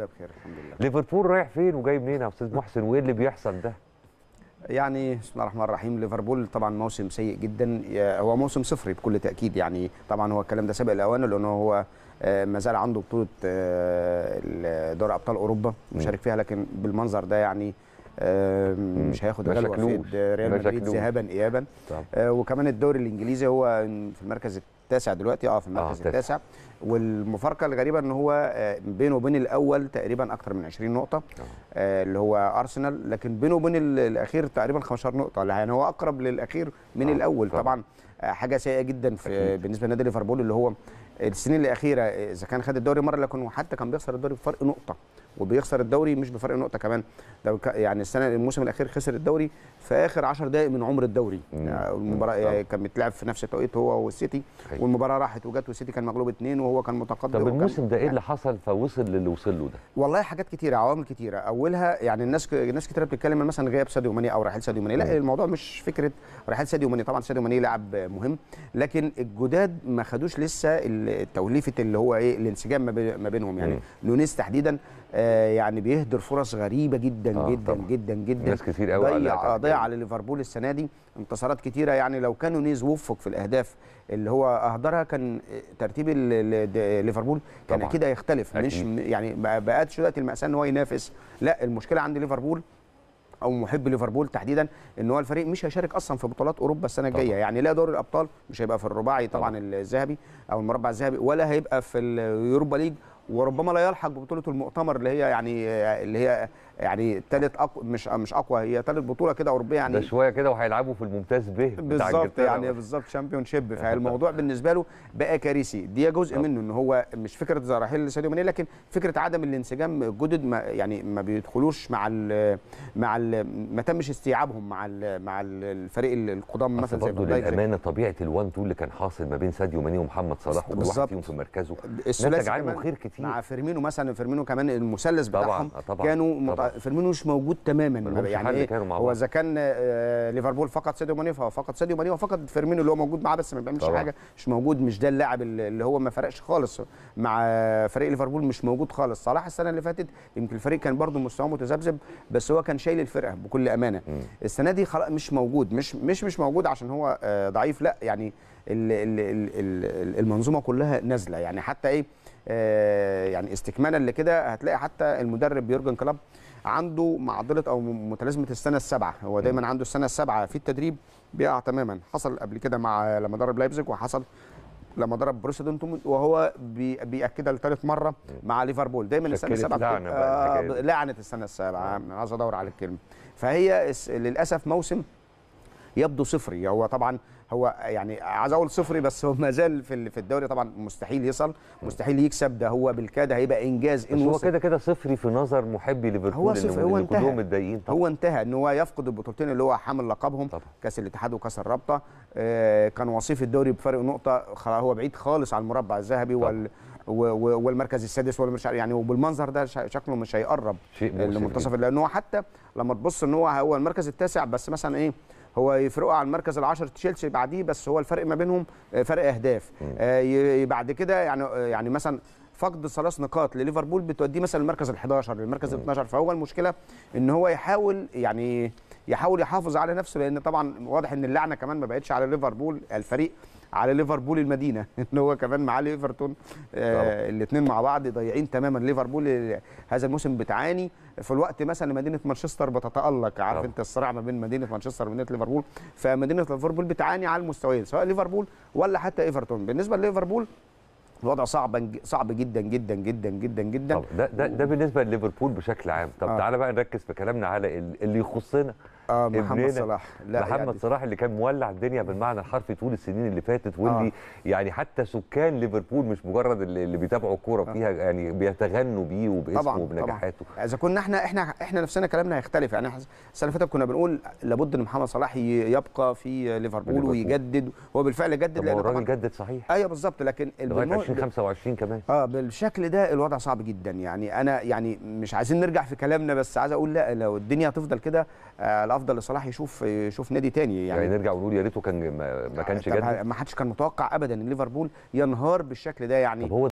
لا بخير الحمد لله ليفربول رايح فين وجاي منين يا استاذ محسن وايه اللي بيحصل ده يعني بسم الله الرحمن الرحيم ليفربول طبعا موسم سيء جدا آه، هو موسم صفري بكل تاكيد يعني طبعا هو الكلام ده سابق الاوان لان هو آه، ما زال عنده بطوله آه، دوري ابطال اوروبا مشارك فيها لكن بالمنظر ده يعني مش هياخد غلبه وفيد ريال مدريد ذهابا ايابا وكمان الدوري الانجليزي هو في المركز التاسع دلوقتي اه في المركز آه التاسع والمفارقه الغريبه ان هو آه، بينه وبين الاول تقريبا اكتر من 20 نقطه آه. آه، اللي هو ارسنال لكن بينه وبين الاخير تقريبا 15 نقطه يعني هو اقرب للاخير من آه. الاول طبعا حاجه سيئه جدا في بالنسبه لنادي ليفربول اللي هو السنين الاخيره اذا كان خد الدوري مره لكن حتى كان بيخسر الدوري بفرق نقطه وبيخسر الدوري مش بفرق نقطه كمان ده يعني السنه الموسم الاخير خسر الدوري في اخر 10 دقائق من عمر الدوري المباراه كان بيتلعب في نفس التوقيت هو والسيتي والمباراه راحت وجت والسيتي كان مغلوب اثنين وهو كان متقدم طب الموسم ده ايه اللي يعني حصل فوصل للي وصل له ده؟ والله حاجات كتيره عوامل كتيره اولها يعني الناس الناس كتيره بتتكلم مثلا غياب ساديو ماني او رحيل ساديو ماني لا الموضوع مش فكره رحيل ساديو ماني طبعا ساديو ماني لاعب مهم لكن الجداد ما خدوش لسه التوليفه اللي هو ايه الانسجام ما بينهم يعني نونيز تحديدا آه، يعني بيهدر فرص غريبه جدا آه جدا طبعا. جدا جدا ناس كتير قوي ضيع ضيع على ليفربول السنه دي انتصارات كتيره يعني لو كانوا نيز وفق في الاهداف اللي هو اهدرها كان ترتيب ليفربول كان كده يختلف أكيد. مش يعني ما بقتش دلوقتي الماساه ان هو ينافس لا المشكله عند ليفربول او محب ليفربول تحديدا ان هو الفريق مش هيشارك اصلا في بطولات اوروبا السنه الجايه يعني لا دوري الابطال مش هيبقى في الرباعي طبعا, طبعا الذهبي او المربع الذهبي ولا هيبقى في اليوروبا ليج وربما لا يلحق ببطوله المؤتمر اللي هي يعني اللي هي يعني ثالث أقو مش مش اقوى هي ثالث بطوله كده اوروبيه يعني ده شويه كده وهيلعبوا في الممتاز به بالظبط يعني بالظبط شامبيون شيب فالموضوع بالنسبه له بقى كارثي دي جزء طب. منه ان هو مش فكره رحيل ساديو ماني لكن فكره عدم الانسجام الجدد ما يعني ما بيدخلوش مع الـ مع الـ ما تمش استيعابهم مع الـ مع الفريق القدام مثلا زي برضه للامانه طبيعه الوان تو اللي كان حاصل ما بين ساديو ماني ومحمد صلاح وكل واحد فيهم في مركزه نتج عنه خير كتير مع فيرمينو مثلا فيرمينو كمان المثلث بتاعهم آه، طبعا. كانوا مط... طبعا. فيرمينو مش موجود تماما يعني إيه هو اذا كان آه، ليفربول فقد ساديو ماني فهو فقد ساديو ماني وفقد فيرمينو اللي هو موجود معاه بس ما بيعملش حاجه مش موجود مش ده اللاعب اللي هو ما فرقش خالص مع فريق ليفربول مش موجود خالص صلاح السنه اللي فاتت يمكن الفريق كان برده مستواه متذبذب بس هو كان شايل الفرقه بكل امانه م. السنه دي خلاص مش موجود مش مش مش موجود عشان هو آه، ضعيف لا يعني المنظومه كلها نازله يعني حتى ايه آه، يعني استكمالا لكده هتلاقي حتى المدرب يورجن كلوب عنده معضله او متلازمه السنه السابعه هو دايما عنده السنه السابعه في التدريب بيقع تماما حصل قبل كده مع لما درب لايبزيج وحصل لما ضرب بروسيا دورتموند وهو بياكدها لثالث مره مع ليفربول دايما السنه السابعه آه لعنه السنه السابعه عايز ادور على الكلمه فهي للاسف موسم يبدو صفري هو طبعا هو يعني عايز اقول صفري بس هو ما زال في في الدوري طبعا مستحيل يصل مستحيل يكسب ده هو بالكاد هيبقى انجاز ان هو كده كده صفري في نظر محبي ليفربول هو هو انتهى كلهم متضايقين هو انتهى ان هو يفقد البطولتين اللي هو حامل لقبهم كاس الاتحاد وكاس الرابطه آه كان وصيف الدوري بفرق نقطه هو بعيد خالص عن المربع الذهبي وال والمركز السادس ولا مش يعني وبالمنظر ده شكله مش هيقرب لمنتصف لان هو حتى لما تبص ان هو هو المركز التاسع بس مثلا ايه هو يفرقوا على المركز العاشر تشيلسي بعديه بس هو الفرق ما بينهم آه، فرق اهداف آه، بعد كده يعني آه، يعني مثلا فقد ثلاث نقاط لليفربول بتوديه مثلا المركز ال11 للمركز ال12 فهو المشكله ان هو يحاول يعني يحاول يحافظ على نفسه لان طبعا واضح ان اللعنه كمان ما بقتش على ليفربول الفريق على ليفربول المدينه ان هو كمان معاه ليفرتون آه الاثنين مع بعض ضايعين تماما ليفربول هذا الموسم بتعاني في الوقت مثلا مدينه مانشستر بتتالق عارف انت الصراع ما بين مدينه مانشستر ومدينه ليفربول فمدينه ليفربول بتعاني على المستويين سواء ليفربول ولا حتى ايفرتون بالنسبه لليفربول الوضع صعب صعب جدا جدا جدا جدا جدا ده ده, ده بالنسبه لليفربول بشكل عام طب آه. تعالى بقى نركز في كلامنا على اللي يخصنا اه محمد صلاح لا محمد يعني صلاح اللي كان مولع الدنيا بالمعنى الحرفي طول السنين اللي فاتت واللي آه. يعني حتى سكان ليفربول مش مجرد اللي, اللي بيتابعوا الكوره آه. فيها يعني بيتغنوا بيه وباسمه وبنجاحاته اذا كنا احنا احنا احنا نفسنا كلامنا هيختلف يعني السنه اللي فاتت كنا بنقول لابد ان محمد صلاح يبقى في ليفربول ويجدد هو بالفعل جدد لانه الراجل جدد صحيح ايوه بالظبط لكن لغايه 2025 كمان اه بالشكل ده الوضع صعب جدا يعني انا يعني مش عايزين نرجع في كلامنا بس عايز اقول لا لو الدنيا هتفضل كده آه افضل لصلاح يشوف يشوف نادي تاني يعني, يعني نرجع ونقول يا ريته كان ما آه، كانش جد ما حدش كان متوقع ابدا ان ليفربول ينهار بالشكل ده يعني